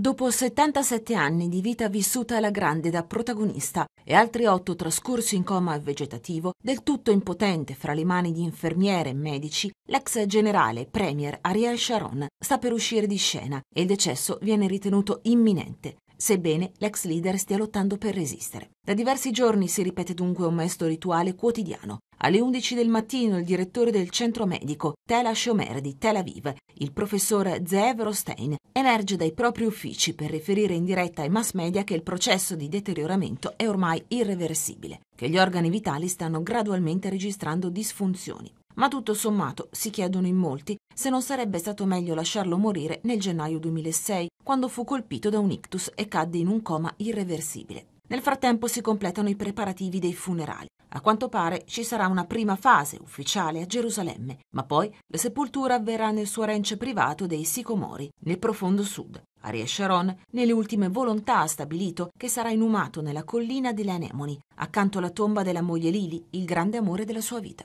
Dopo 77 anni di vita vissuta alla grande da protagonista e altri 8 trascorsi in coma vegetativo, del tutto impotente fra le mani di infermiere e medici, l'ex generale premier Ariel Sharon sta per uscire di scena e il decesso viene ritenuto imminente sebbene l'ex leader stia lottando per resistere. Da diversi giorni si ripete dunque un mesto rituale quotidiano. Alle 11 del mattino il direttore del centro medico Tela Shomer di Tel Aviv, il professor Zeev Rostein, emerge dai propri uffici per riferire in diretta ai mass media che il processo di deterioramento è ormai irreversibile, che gli organi vitali stanno gradualmente registrando disfunzioni ma tutto sommato si chiedono in molti se non sarebbe stato meglio lasciarlo morire nel gennaio 2006, quando fu colpito da un ictus e cadde in un coma irreversibile. Nel frattempo si completano i preparativi dei funerali. A quanto pare ci sarà una prima fase ufficiale a Gerusalemme, ma poi la sepoltura avverrà nel suo ranch privato dei Sicomori, nel profondo sud. Ariel Sharon, nelle ultime volontà, ha stabilito che sarà inumato nella collina delle Anemoni, accanto alla tomba della moglie Lili, il grande amore della sua vita.